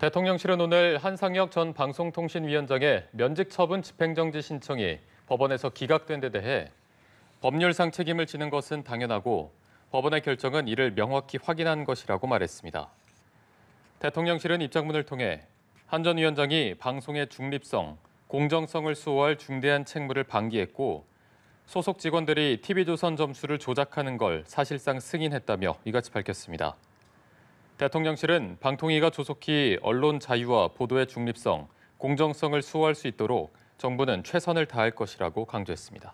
대통령실은 오늘 한상혁 전 방송통신위원장의 면직 처분 집행정지 신청이 법원에서 기각된 데 대해 법률상 책임을 지는 것은 당연하고 법원의 결정은 이를 명확히 확인한 것이라고 말했습니다. 대통령실은 입장문을 통해 한전 위원장이 방송의 중립성, 공정성을 수호할 중대한 책무를 방기했고 소속 직원들이 TV조선 점수를 조작하는 걸 사실상 승인했다며 이같이 밝혔습니다. 대통령실은 방통위가 조속히 언론 자유와 보도의 중립성, 공정성을 수호할 수 있도록 정부는 최선을 다할 것이라고 강조했습니다.